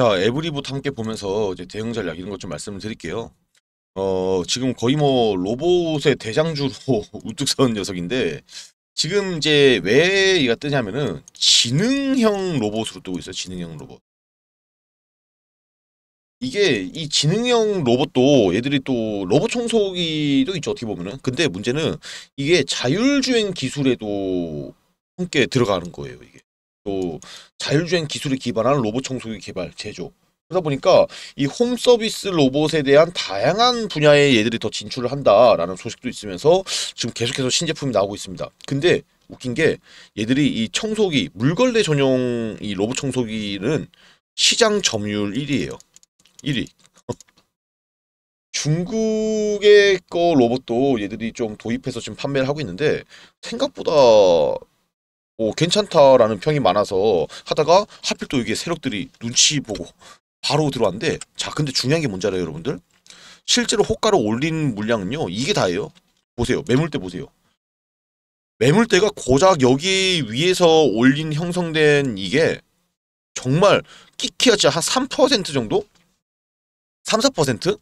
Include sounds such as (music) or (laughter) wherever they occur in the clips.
자, 에브리봇 함께 보면서 이제 대응 전략 이런 것 좀 말씀을 드릴게요. 어, 지금 거의 뭐 로봇의 대장주로 (laughs) 우뚝 서는 녀석인데 지금 이제 왜 얘가 뜨냐면은 지능형 로봇으로 뜨고 있어요. 지능형 로봇. 이게 이 지능형 로봇도 얘들이 또 로봇 청소기도 있죠 어떻게 보면은 근데 문제는 이게 자율주행 기술에도 함께 들어가는 거예요 또 자율주행 기술을 기반한 로봇 청소기 개발, 제조. 그러다 보니까 이 홈 서비스 로봇에 대한 다양한 분야의 얘들이 더 진출을 한다라는 소식도 있으면서 지금 계속해서 신제품이 나오고 있습니다. 근데 웃긴 게 얘들이 이 청소기, 물걸레 전용 이 로봇 청소기는 시장 점유율 1위에요 1위. (laughs) 중국의 거 로봇도 얘들이 좀 도입해서 지금 판매를 하고 있는데 생각보다 오 어, 괜찮다라는 평이 많아서 하다가 하필 또 이게 세력들이 눈치 보고 바로 들어왔는데 자 근데 중요한 게 뭔지 알아요 여러분들? 실제로 호가로 올린 물량은요 이게 다예요 보세요 매물대 보세요 매물대가 고작 여기 위에서 올린 형성된 이게 정말 끼키야 진짜 한3% 정도? 3, 4%?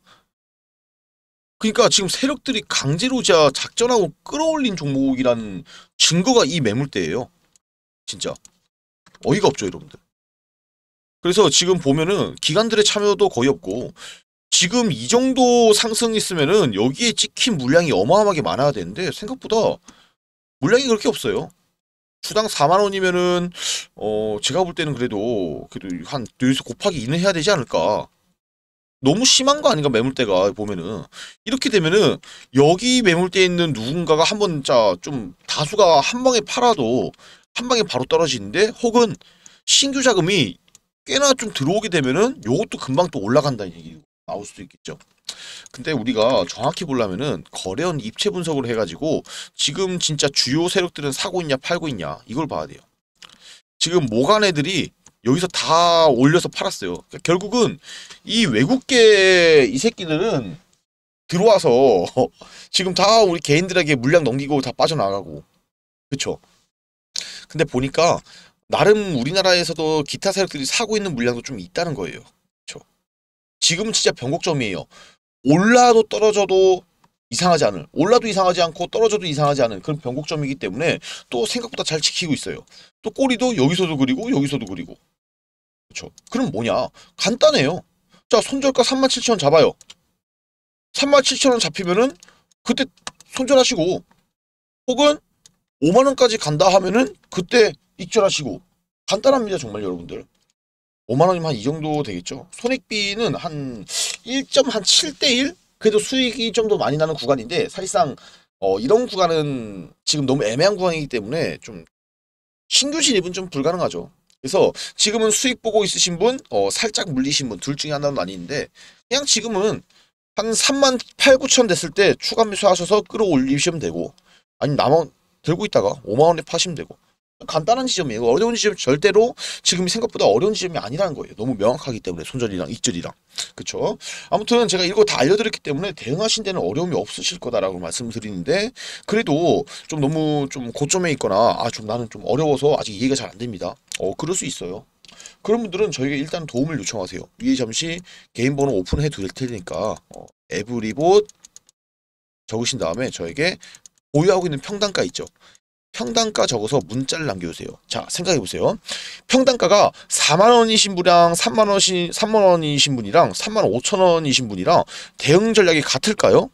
그러니까 지금 세력들이 강제로 작전하고 끌어올린 종목이라는 증거가 이 매물대예요. 진짜 어이가 없죠 여러분들 그래서 지금 보면은 기관들의 참여도 거의 없고 지금 이 정도 상승 있으면은 여기에 찍힌 물량이 어마어마하게 많아야 되는데 생각보다 물량이 그렇게 없어요 주당 4만원이면은 어 제가 볼 때는 그래도 그래도 한 여기서 곱하기 2는 해야 되지 않을까 너무 심한 거 아닌가 매물대가 보면은 이렇게 되면은 여기 매물대에 있는 누군가가 한 번 자 좀 다수가 한 방에 팔아도 한 방에 바로 떨어지는데 혹은 신규 자금이 꽤나 좀 들어오게 되면은 요것도 금방 또 올라간다는 얘기 나올 수도 있겠죠. 근데 우리가 정확히 보려면은 거래원 입체 분석을 해가지고 지금 진짜 주요 세력들은 사고 있냐 팔고 있냐 이걸 봐야 돼요. 지금 모간 애들이 여기서 다 올려서 팔았어요. 그러니까 결국은 이 외국계 이 새끼들은 들어와서 (laughs) 지금 다 우리 개인들에게 물량 넘기고 다 빠져나가고 그렇죠 근데 보니까 나름 우리나라에서도 기타 세력들이 사고 있는 물량도 좀 있다는 거예요. 그렇죠? 지금은 진짜 변곡점이에요. 올라도 떨어져도 이상하지 않은, 올라도 이상하지 않고 떨어져도 이상하지 않은 그런 변곡점이기 때문에 또 생각보다 잘 지키고 있어요. 또 꼬리도 여기서도 그리고 여기서도 그리고. 그렇죠? 그럼 뭐냐? 간단해요. 자, 손절가 37,000원 잡아요. 37,000원 잡히면은 그때 손절하시고 혹은 5만 원까지 간다 하면은 그때 익절하시고 간단합니다 정말 여러분들 5만 원이면 한 이 정도 되겠죠 손익비는 한 1.7대1 그래도 수익이 좀 더 많이 나는 구간인데 사실상 어, 이런 구간은 지금 너무 애매한 구간이기 때문에 좀 신규 진입은 좀 불가능하죠 그래서 지금은 수익 보고 있으신 분 어, 살짝 물리신 분 둘 중에 하나는 아닌데 그냥 지금은 한 3만 8, 9천 됐을 때 추가 매수하셔서 끌어올리시면 되고 아니면 남은 들고 있다가 5만원에 파시면 되고 간단한 지점이에요. 어려운 지점 절대로 지금 생각보다 어려운 지점이 아니라는 거예요. 너무 명확하기 때문에 손절이랑 익절이랑 그렇죠. 아무튼 제가 이거 다 알려드렸기 때문에 대응하신 데는 어려움이 없으실 거다라고 말씀드리는데 그래도 좀 너무 좀 고점에 있거나 아 좀 나는 좀 어려워서 아직 이해가 잘 안 됩니다. 어 그럴 수 있어요. 그런 분들은 저희가 일단 도움을 요청하세요. 위에 잠시 개인 번호 오픈해 드릴 테니까 어, 에브리봇 적으신 다음에 저에게 보유하고 있는 평단가 있죠. 평단가 적어서 문자를 남겨주세요. 자, 생각해보세요. 평단가가 4만원이신 분이랑 3만원이신, 3만원이신 분이랑 3만 5천원이신 분이랑 대응 전략이 같을까요?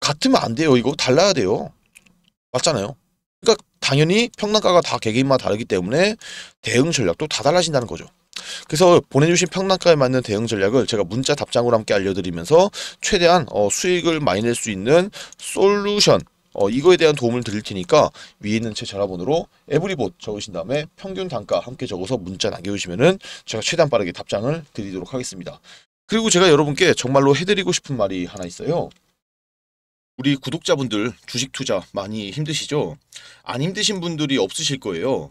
같으면 안 돼요. 이거 달라야 돼요. 맞잖아요. 그러니까 당연히 평단가가 다 개개인마다 다르기 때문에 대응 전략도 다 달라진다는 거죠. 그래서 보내주신 평론가에 맞는 대응 전략을 제가 문자 답장으로 함께 알려드리면서 최대한 어, 수익을 많이 낼 수 있는 솔루션 어, 이거에 대한 도움을 드릴 테니까 위에 있는 제 전화번호로 에브리봇 적으신 다음에 평균 단가 함께 적어서 문자 남겨주시면 제가 최대한 빠르게 답장을 드리도록 하겠습니다. 그리고 제가 여러분께 정말로 해드리고 싶은 말이 하나 있어요. 우리 구독자분들 주식 투자 많이 힘드시죠? 안 힘드신 분들이 없으실 거예요.